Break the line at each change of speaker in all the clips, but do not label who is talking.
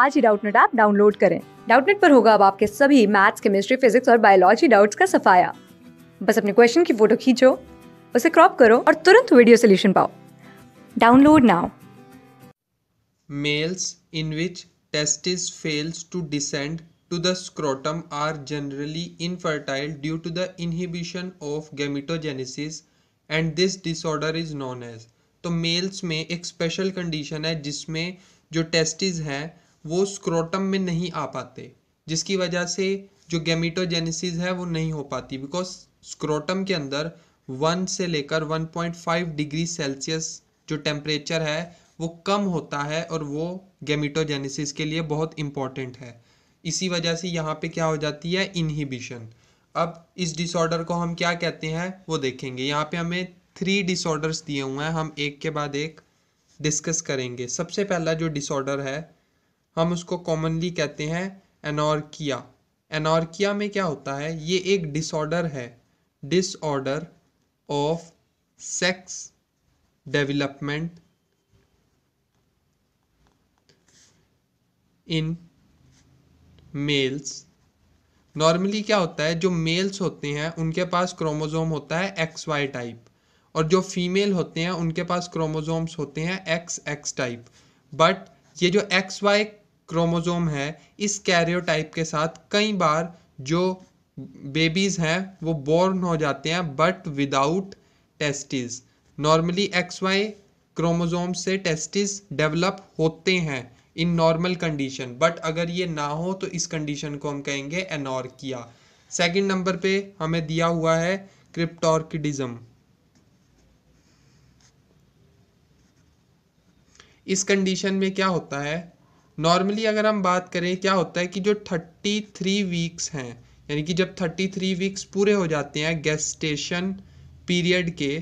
आज ही Doubtnut app download करें डाउटनेट पर होगा अब आपके सभी मैथ्स केमिस्ट्री फिजिक्स और बायोलॉजी डाउट्स का सफाया बस अपने क्वेश्चन की फोटो खींचो उसे क्रॉप करो और तुरंत वीडियो सोल्यूशन पाओ download now
males in which testis fails to descend to the scrotum are generally infertile due to the inhibition of gametogenesis and this disorder is known as तो males में एक special condition है जिसमें जो testis हैं वो scrotum में नहीं आ पाते जिसकी वजह से जो गेमिटोजेनेसिस है वो नहीं हो पाती बिकॉज स्क्रोटम के अंदर वन से लेकर 1.5 डिग्री सेल्सियस जो टेम्परेचर है वो कम होता है और वो गेमिटोजेनेसिस के लिए बहुत इम्पॉर्टेंट है इसी वजह से यहाँ पे क्या हो जाती है इनहिबिशन अब इस डिसऑर्डर को हम क्या कहते हैं वो देखेंगे यहाँ पे हमें थ्री डिसऑर्डर्स दिए हुए हैं हम एक के बाद एक डिस्कस करेंगे सबसे पहला जो डिसऑर्डर है हम उसको कॉमनली कहते हैं एनॉर्किया एनॉर्किया में क्या होता है ये एक डिसऑर्डर है disorder of sex development in males normally क्या होता है जो मेल्स होते हैं उनके पास क्रोमोजोम होता है एक्स वाई टाइप और जो फीमेल होते हैं उनके पास क्रोमोजोम्स होते हैं एक्स एक्स टाइप बट ये जो एक्स वाई क्रोमोज़ोम है इस कैरियोटाइप के साथ कई बार जो बेबीज़ हैं वो बोर्न हो जाते हैं but without testis normally X Y chromosome से टेस्टिस डेवलप होते हैं इन नॉर्मल कंडीशन बट अगर ये ना हो तो इस कंडीशन को हम कहेंगे किया सेकेंड नंबर पे हमें दिया हुआ है क्रिप्टॉर्किडिज्म इस कंडीशन में क्या होता है नॉर्मली अगर हम बात करें क्या होता है कि जो थर्टी थ्री वीक्स हैं यानी कि जब थर्टी थ्री वीक्स पूरे हो जाते हैं गेस्टेशन पीरियड के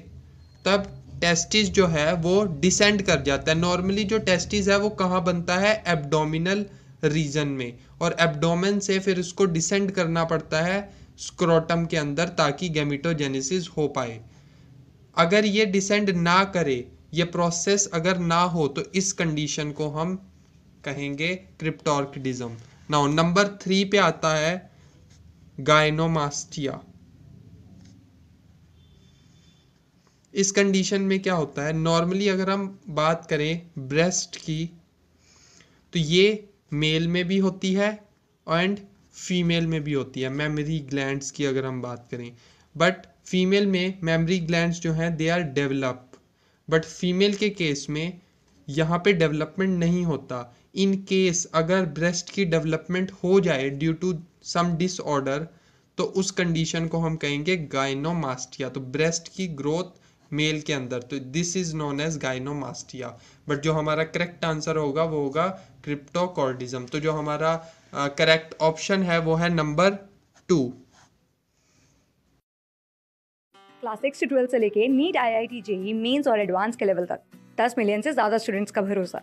तब टेस्टिस जो है वो डिसेंड कर जाता है नॉर्मली जो टेस्टिस है वो कहाँ बनता है एब्डोमिनल रीजन में और एब्डोमेन से फिर उसको डिसेंड करना पड़ता है स्क्रोटम के अंदर ताकि गेमिटोजेनेसिस हो पाए अगर ये डिसेंड ना करे ये प्रोसेस अगर ना हो तो इस कंडीशन को हम कहेंगे क्रिप्टॉर्किडिज्म नाउ नंबर थ्री पे आता है गायनोमास्टिया इस कंडीशन में क्या होता है नॉर्मली अगर हम बात करें ब्रेस्ट की तो ये मेल में भी होती है एंड फीमेल में भी होती है मेमोरी ग्लैंड्स की अगर हम बात करें बट फीमेल में मेमोरी ग्लैंड्स जो हैं they are develop but female के केस में यहाँ पे डेवलपमेंट नहीं होता इन केस अगर ब्रेस्ट की डेवलपमेंट हो जाए ड्यू टू सम डिसऑर्डर तो उस कंडीशन को हम कहेंगे गाइनोमास्टिया तो ब्रेस्ट की ग्रोथ मेल के अंदर तो this is known as gynaecomastia but जो हमारा करेक्ट आंसर होगा वो होगा क्रिप्टोकॉर्डिज्म तो जो हमारा करेक्ट uh, ऑप्शन है वो है नंबर टू
क्लास सिक्स से ट्वेल्व से लेके NEET I I T JEE mains और एडवांस के लेवल तक दस मिलियन से ज़्यादा स्टूडेंट्स का भरोसा